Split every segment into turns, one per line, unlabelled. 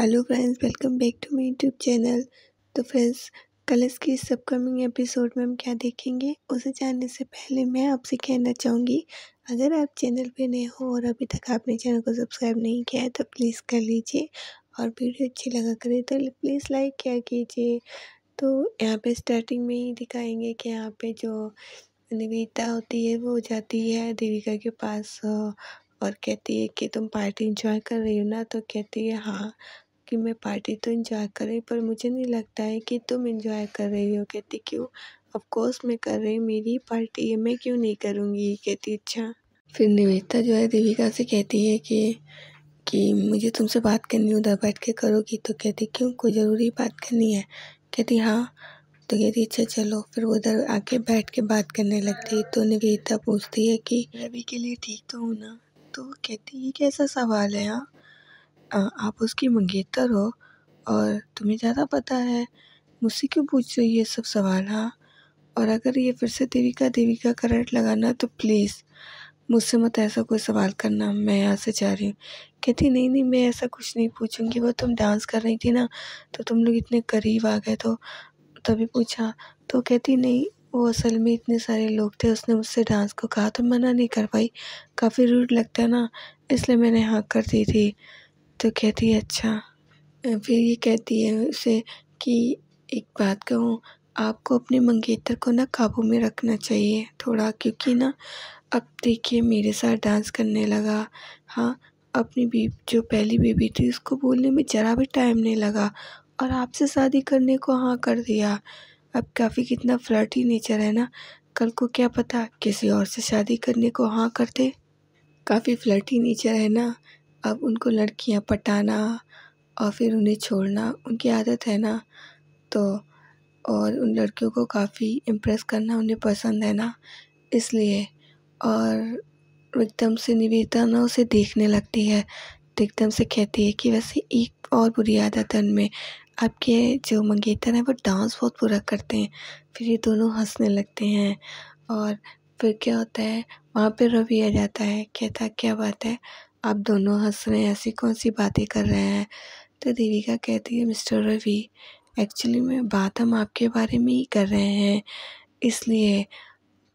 hello friends welcome back to my YouTube channel तो friends Colors की इस upcoming episode में हम क्या देखेंगे उसे जानने से पहले मैं आपसे कहना चाहूँगी अगर आप चैनल पे नए हो और अभी तक आपने चैनल को सब्सक्राइब नहीं किया है तो प्लीज़ कर लीजिए और वीडियो अच्छी लगा करें तो प्लीज़ लाइक क्या कीजिए तो यहाँ पर स्टार्टिंग में ही दिखाएंगे कि यहाँ पर जो निवेदिता होती है वो जाती है देविका के पास और कहती है कि तुम पार्टी इंजॉय कर रही हो ना तो कहती है हाँ कि मैं पार्टी तो इंजॉय कर रही पर मुझे नहीं लगता है कि तुम इंजॉय कर रही हो कहती क्यों ऑफकोर्स मैं कर रही हूँ मेरी पार्टी है मैं क्यों नहीं करूँगी कहती अच्छा फिर निवेदता जो है देविका से कहती है कि कि मुझे तुमसे बात करनी उधर बैठ के करोगी तो कहती क्यों कोई ज़रूरी बात करनी है कहती हाँ तो कहती अच्छा चलो फिर उधर आके बैठ के बात करने लगती तो निवेदता पूछती है कि रवि के लिए ठीक तो हो ना तो कहती ये कैसा सवाल है यहाँ आप उसकी मंगेतर हो और तुम्हें ज़्यादा पता है मुझसे क्यों पूछ रही ये सब सवाल हाँ और अगर ये फिर से देविका देविका का लगाना तो प्लीज़ मुझसे मत ऐसा कोई सवाल करना मैं यहाँ से जा रही हूँ कहती नहीं नहीं मैं ऐसा कुछ नहीं पूछूंगी वो तुम डांस कर रही थी ना तो तुम लोग इतने करीब आ गए तो तभी पूछा तो कहती नहीं वो असल में इतने सारे लोग थे उसने मुझसे डांस को कहा तो मना नहीं कर पाई काफ़ी रूड लगता है ना इसलिए मैंने हाँ कर दी थी तो कहती है अच्छा फिर ये कहती है उसे कि एक बात कहूँ आपको अपने मंगेतर को ना काबू में रखना चाहिए थोड़ा क्योंकि ना अब देखिए मेरे साथ डांस करने लगा हाँ अपनी बी जो पहली बेबी थी उसको बोलने में ज़रा भी टाइम नहीं लगा और आपसे शादी करने को हाँ कर दिया अब काफ़ी कितना फ्लर्टी नेचर है ना कल को क्या पता किसी और से शादी करने को हाँ करते काफ़ी फ्लर्टी नेचर है ना अब उनको लड़कियाँ पटाना और फिर उन्हें छोड़ना उनकी आदत है ना तो और उन लड़कियों को काफ़ी इम्प्रेस करना उन्हें पसंद है ना इसलिए और एकदम से निवेदिता ना उसे देखने लगती है तो एकदम से कहती है कि वैसे एक और बुरी आदत है उनमें आपके जो मंगेतर हैं वो डांस बहुत बुरा करते हैं फिर ये दोनों हंसने लगते हैं और फिर क्या होता है वहाँ पर रवि आ जाता है कहता क्या बात है आप दोनों हंस रहे हैं ऐसी कौन सी बातें कर रहे हैं तो देविका कहती है मिस्टर रवि एक्चुअली में बात हम आपके बारे में ही कर रहे हैं इसलिए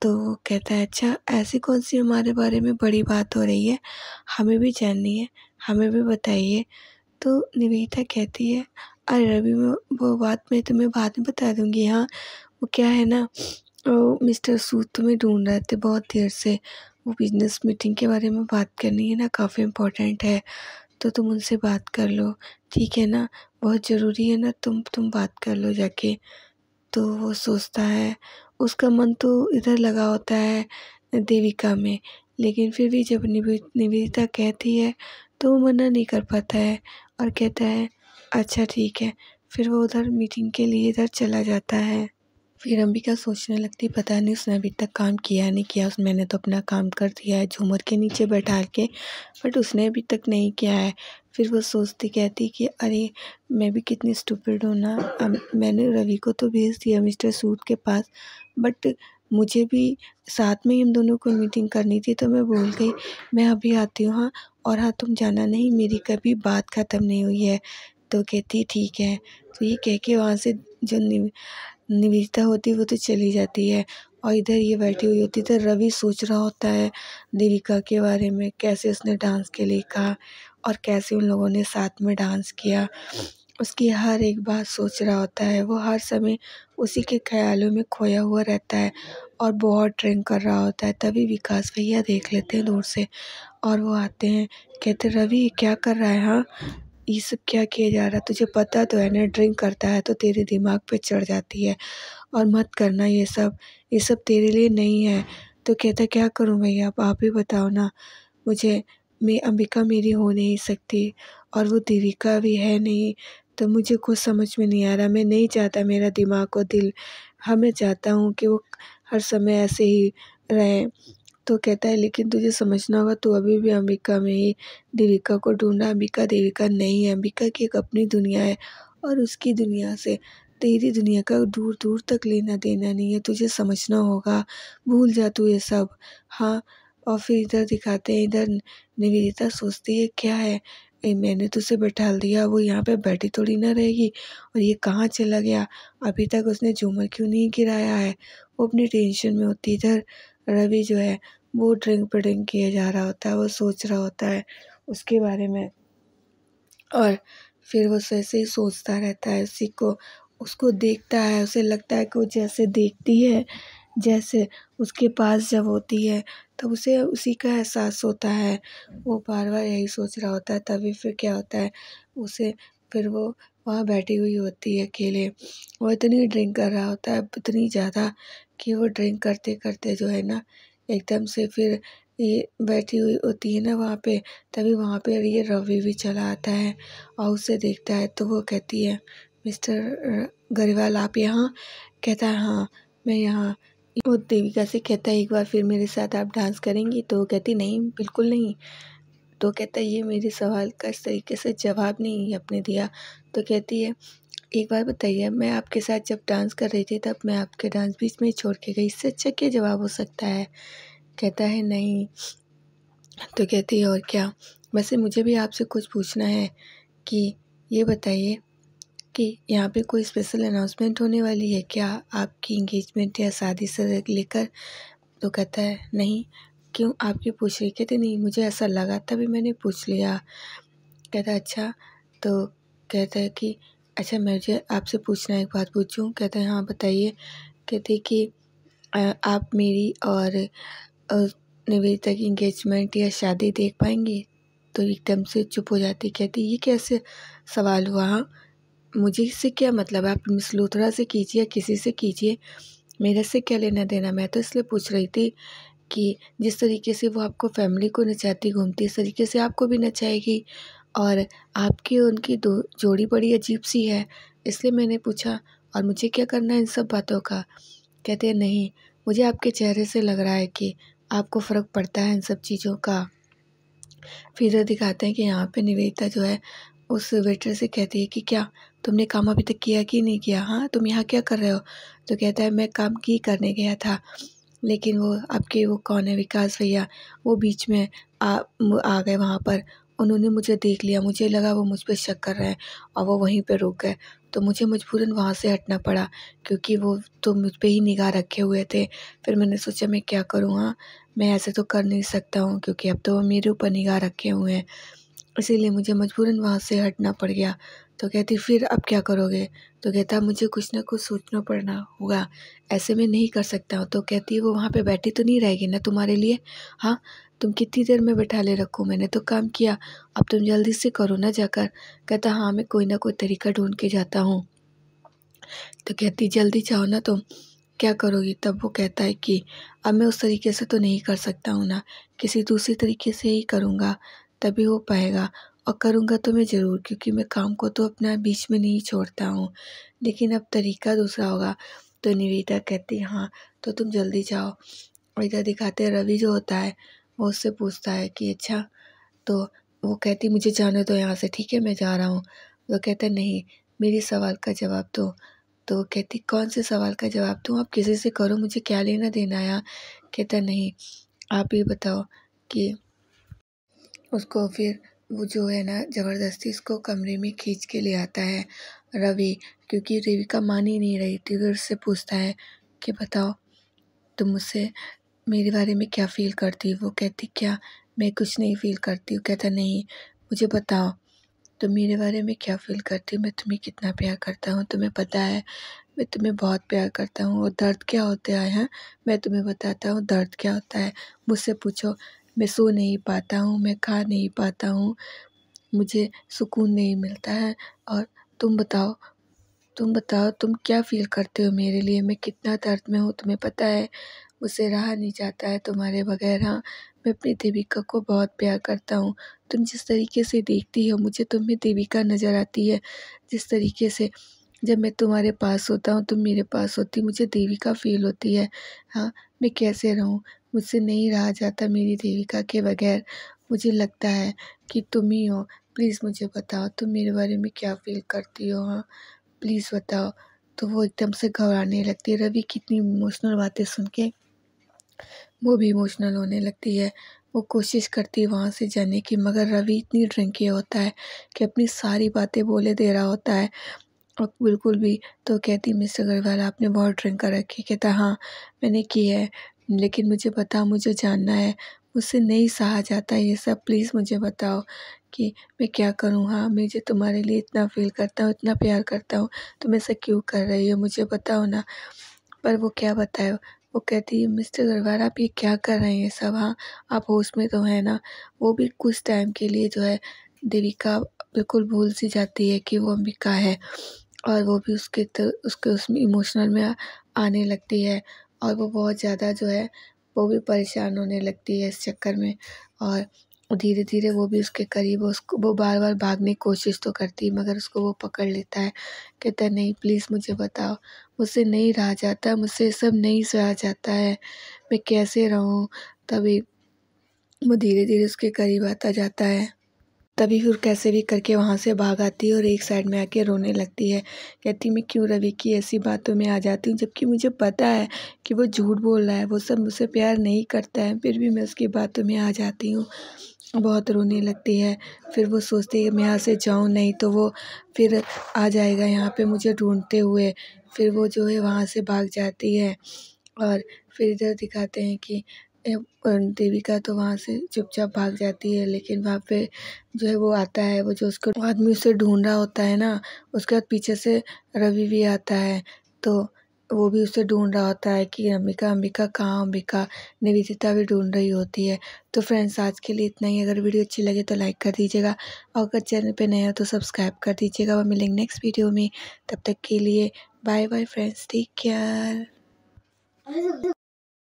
तो कहता है अच्छा ऐसी कौन सी हमारे बारे में बड़ी बात हो रही है हमें भी जाननी है हमें भी बताइए तो निवेदिता कहती है अरे रवि मैं वो बात मैं तुम्हें बाद में बता दूँगी हाँ वो क्या है ना मिस्टर सूद तुम्हें ढूंढ रहे थे बहुत देर से वो बिज़नेस मीटिंग के बारे में बात करनी है ना काफ़ी इम्पोर्टेंट है तो तुम उनसे बात कर लो ठीक है ना बहुत ज़रूरी है ना तुम तुम बात कर लो जाके तो वो सोचता है उसका मन तो इधर लगा होता है देविका में लेकिन फिर भी जब निवि निवेदिता कहती है तो वो मना नहीं कर पाता है और कहता है अच्छा ठीक है फिर वो उधर मीटिंग के लिए इधर चला जाता है फिर अंबिका सोचने लगती पता नहीं उसने अभी तक काम किया नहीं किया उस मैंने तो अपना काम कर दिया है झूमर के नीचे बैठा के बट उसने अभी तक नहीं किया है फिर वो सोचती कहती कि अरे मैं भी कितनी स्टूपिड हूँ ना मैंने रवि को तो भेज दिया मिस्टर सूद के पास बट मुझे भी साथ में ही हम दोनों को मीटिंग करनी थी तो मैं बोल गई मैं अभी आती हूँ हाँ और हाँ तुम जाना नहीं मेरी कभी बात ख़त्म नहीं हुई है तो कहती ठीक है तो ये कह के वहाँ से जो निवेदिता होती वो तो चली जाती है और इधर ये बैठी हुई होती है तो रवि सोच रहा होता है देविका के बारे में कैसे उसने डांस के लिए कहा और कैसे उन लोगों ने साथ में डांस किया उसकी हर एक बात सोच रहा होता है वो हर समय उसी के ख्यालों में खोया हुआ रहता है और बहुत ड्रिंक कर रहा होता है तभी विकास भैया देख लेते हैं दूर से और वो आते हैं कहते रवि क्या कर रहा है हाँ ये सब क्या किया जा रहा है तुझे पता तो है ना ड्रिंक करता है तो तेरे दिमाग पे चढ़ जाती है और मत करना ये सब ये सब तेरे लिए नहीं है तो कहता क्या करूँ भैया आप आप ही बताओ ना मुझे मैं अंबिका मेरी हो नहीं सकती और वो देविका भी है नहीं तो मुझे कुछ समझ में नहीं आ रहा मैं नहीं चाहता मेरा दिमाग और दिल हाँ मैं चाहता हूँ कि वो हर समय ऐसे ही रहें तो कहता है लेकिन तुझे समझना होगा तू अभी भी अंबिका में ही देविका को ढूंढा अंबिका देविका नहीं है अंबिका की एक अपनी दुनिया है और उसकी दुनिया से तेरी दुनिया का दूर दूर तक लेना देना नहीं है तुझे समझना होगा भूल जा तू ये सब हाँ और फिर इधर दिखाते हैं इधर निवेदिता सोचती है क्या है ए, मैंने तो उसे बैठा दिया वो यहाँ पे बैठी थोड़ी ना रहेगी और ये कहाँ चला गया अभी तक उसने झूमर क्यों नहीं गिराया है वो अपनी टेंशन में होती इधर रवि जो है वो ड्रिंक पर ड्रिंक किए जा रहा होता है वो सोच रहा होता है उसके बारे में और फिर वो ऐसे ही सोचता रहता है उसी को उसको देखता है उसे लगता है कि वो जैसे देखती है जैसे उसके पास जब होती है तब उसे उसी का एहसास होता है वो बार बार यही सोच रहा होता है तभी फिर क्या होता है उसे फिर वो वहाँ बैठी हुई होती है अकेले वो इतनी ड्रिंक कर रहा होता है इतनी ज़्यादा कि वो ड्रिंक करते करते जो है ना एकदम से फिर ये बैठी हुई होती है ना वहाँ पे तभी वहाँ पे ये रवि भी चला आता है और उसे देखता है तो वो कहती है मिस्टर गरीवाल आप यहाँ कहता है हाँ मैं यहाँ वो देविका से कहता है एक बार फिर मेरे साथ आप डांस करेंगी तो कहती नहीं बिल्कुल नहीं तो कहता है ये मेरे सवाल का इस तरीके से जवाब नहीं आपने दिया तो कहती है एक बार बताइए मैं आपके साथ जब डांस कर रही थी तब मैं आपके डांस बीच में छोड़ के गई इससे अच्छा क्या जवाब हो सकता है कहता है नहीं तो कहती है और क्या वैसे मुझे भी आपसे कुछ पूछना है कि ये बताइए कि यहाँ पे कोई स्पेशल अनाउंसमेंट होने वाली है क्या आपकी इंगेजमेंट या शादी से लेकर तो कहता है नहीं क्यों आपकी पूछ रही कहते नहीं मुझे ऐसा लगा तभी मैंने पूछ लिया कहता अच्छा तो कहता है कि अच्छा मैं मुझे आपसे पूछना एक बात पूछूं कहते हैं हाँ बताइए कहते कि आप मेरी और निवेदिता की इंगेजमेंट या शादी देख पाएंगी तो एकदम से चुप हो जाती कहती ये कैसे सवाल हुआ हाँ मुझे इससे क्या मतलब आप मिस लूथरा से कीजिए किसी से कीजिए मेरे से क्या लेना देना मैं तो इसलिए पूछ रही थी कि जिस तरीके से वो आपको फैमिली को नचाती घूमती इस तरीके से आपको भी नचाएगी और आपकी उनकी दो जोड़ी बड़ी अजीब सी है इसलिए मैंने पूछा और मुझे क्या करना है इन सब बातों का कहते हैं नहीं मुझे आपके चेहरे से लग रहा है कि आपको फ़र्क पड़ता है इन सब चीज़ों का फिर दिखाते हैं कि यहाँ पे निवेदिता जो है उस वेटर से कहती है कि क्या तुमने काम अभी तक किया कि नहीं किया हाँ तुम यहाँ क्या कर रहे हो तो कहता है मैं काम की करने गया था लेकिन वो अब के वो कौन है विकास भैया वो बीच में आ आ गए वहाँ पर उन्होंने मुझे देख लिया मुझे लगा वो मुझ पर शक कर रहे हैं और वो वहीं पर रुक गए तो मुझे मजबूरन वहाँ से हटना पड़ा क्योंकि वो तो मुझ पर ही निगाह रखे हुए थे फिर मैंने सोचा मैं क्या करूँ हाँ मैं ऐसे तो कर नहीं सकता हूँ क्योंकि अब तो वो मेरे ऊपर निगाह रखे हुए हैं इसीलिए मुझे मजबूरन वहाँ से हटना पड़ गया तो कहती फिर अब क्या करोगे तो कहता मुझे कुछ ना कुछ सोचना पड़ना होगा ऐसे में नहीं कर सकता हूँ तो कहती वो वहाँ पे बैठी तो नहीं रहेगी ना तुम्हारे लिए हाँ तुम कितनी देर में बैठा ले रखो मैंने तो काम किया अब तुम जल्दी से करो ना जाकर कहता हाँ मैं कोई ना कोई तरीका ढूंढ के जाता हूँ तो कहती जल्दी जाओ ना तुम क्या करोगी तब वो कहता है कि अब मैं उस तरीके से तो नहीं कर सकता हूँ ना किसी दूसरे तरीके से ही करूँगा तभी हो पाएगा और करूँगा तो मैं ज़रूर क्योंकि मैं काम को तो अपना बीच में नहीं छोड़ता हूँ लेकिन अब तरीका दूसरा होगा तो निवेदा कहती हाँ तो तुम जल्दी जाओ और इधर दिखाते रवि जो होता है वो उससे पूछता है कि अच्छा तो वो कहती मुझे जाने दो तो यहाँ से ठीक है मैं जा रहा हूँ वो कहता नहीं मेरे सवाल का जवाब दो तो वो कहती कौन से सवाल का जवाब दूँ आप किसी से करो मुझे क्या लेना देना है कहता नहीं आप ही बताओ कि उसको फिर वो जो है ना ज़बरदस्ती उसको कमरे में खींच के ले आता है रवि क्योंकि रवि का मान ही नहीं रही थी फिर उससे पूछता है कि बताओ तुम मुझसे मेरे बारे में क्या फ़ील करती हो वो कहती क्या मैं कुछ नहीं फ़ील करती हूँ कहता नहीं मुझे बताओ तुम मेरे बारे में क्या फ़ील करती हो मैं तुम्हें कितना प्यार करता हूँ तुम्हें पता है मैं तुम्हें बहुत प्यार करता हूँ और दर्द क्या होता है मैं तुम्हें बताता हूँ दर्द क्या होता है मुझसे पूछो मैं सो नहीं पाता हूँ मैं खा नहीं पाता हूँ मुझे सुकून नहीं मिलता है और तुम बताओ तुम बताओ तुम क्या फ़ील करते हो मेरे लिए मैं कितना दर्द में हूँ तुम्हें पता है मुझसे रहा नहीं जाता है तुम्हारे बगैर हाँ मैं अपनी देविका को बहुत प्यार करता हूँ तुम जिस तरीके से देखती हो मुझे तुम्हें देविका नज़र आती है जिस तरीके से जब मैं तुम्हारे पास होता हूँ तुम मेरे पास होती मुझे देविका फील होती है हाँ मैं कैसे रहूँ मुझसे नहीं रहा जाता मेरी देविका के बगैर मुझे लगता है कि तुम ही हो प्लीज़ मुझे बताओ तुम मेरे बारे में क्या फ़ील करती हो हाँ प्लीज़ बताओ तो वो एकदम से घबराने लगती है रवि कितनी इमोशनल बातें सुन के वो भी इमोशनल होने लगती है वो कोशिश करती है वहाँ से जाने की मगर रवि इतनी ड्रिंकी होता है कि अपनी सारी बातें बोले दे रहा होता है और बिल्कुल भी तो कहती मिस अग्रवाल आपने बहुत ड्रिंक कर रखी कहता हाँ मैंने की है लेकिन मुझे बताओ मुझे जानना है मुझसे नहीं सहा जाता ये सब प्लीज़ मुझे बताओ कि मैं क्या करूँ हाँ मुझे तुम्हारे लिए इतना फ़ील करता हूँ इतना प्यार करता हूँ तुम तो ऐसा क्यों कर रही हो मुझे बताओ ना पर वो क्या बताए वो कहती है मिस्टर गरवार आप ये क्या कर रहे हैं सब हाँ आप होश में तो हैं ना वो भी कुछ टाइम के लिए जो है देविका बिल्कुल भूल सी जाती है कि वो अम्बिका है और वो भी उसके तो उसके उसमें इमोशनल में आने लगती है और वो बहुत ज़्यादा जो है वो भी परेशान होने लगती है इस चक्कर में और धीरे धीरे वो भी उसके करीब उसको वो बार बार भागने की कोशिश तो करती है मगर उसको वो पकड़ लेता है कहता है नहीं प्लीज़ मुझे बताओ मुझसे नहीं रहा जाता मुझसे सब नहीं सहा जाता है मैं कैसे रहूँ तभी वो धीरे धीरे उसके करीब आता जाता है तभी फिर कैसे भी करके वहाँ से भाग आती है और एक साइड में आके रोने लगती है कहती मैं क्यों रवि की ऐसी बातों में आ जाती हूँ जबकि मुझे पता है कि वो झूठ बोल रहा है वो सब मुझसे प्यार नहीं करता है फिर भी मैं उसकी बातों में आ जाती हूँ बहुत रोने लगती है फिर वो सोचती है मैं यहाँ से जाऊँ नहीं तो वो फिर आ जाएगा यहाँ पर मुझे ढूंढते हुए फिर वो जो है वहाँ से भाग जाती है और फिर इधर दिखाते हैं कि देविका तो वहाँ से चुपचाप भाग जाती है लेकिन वहाँ पे जो है वो आता है वो जो उसको आदमी उसे ढूंढ रहा होता है ना उसके बाद पीछे से रवि भी आता है तो वो भी उसे ढूंढ रहा होता है कि अंबिका अंबिका कहाँ अंबिका निवेदिता भी ढूंढ रही होती है तो फ्रेंड्स आज के लिए इतना ही अगर वीडियो अच्छी लगे तो लाइक कर दीजिएगा और अगर चैनल पर नया हो तो सब्सक्राइब कर दीजिएगा वह मिलेंगे नेक्स्ट वीडियो में तब तक के लिए bye bye friends take care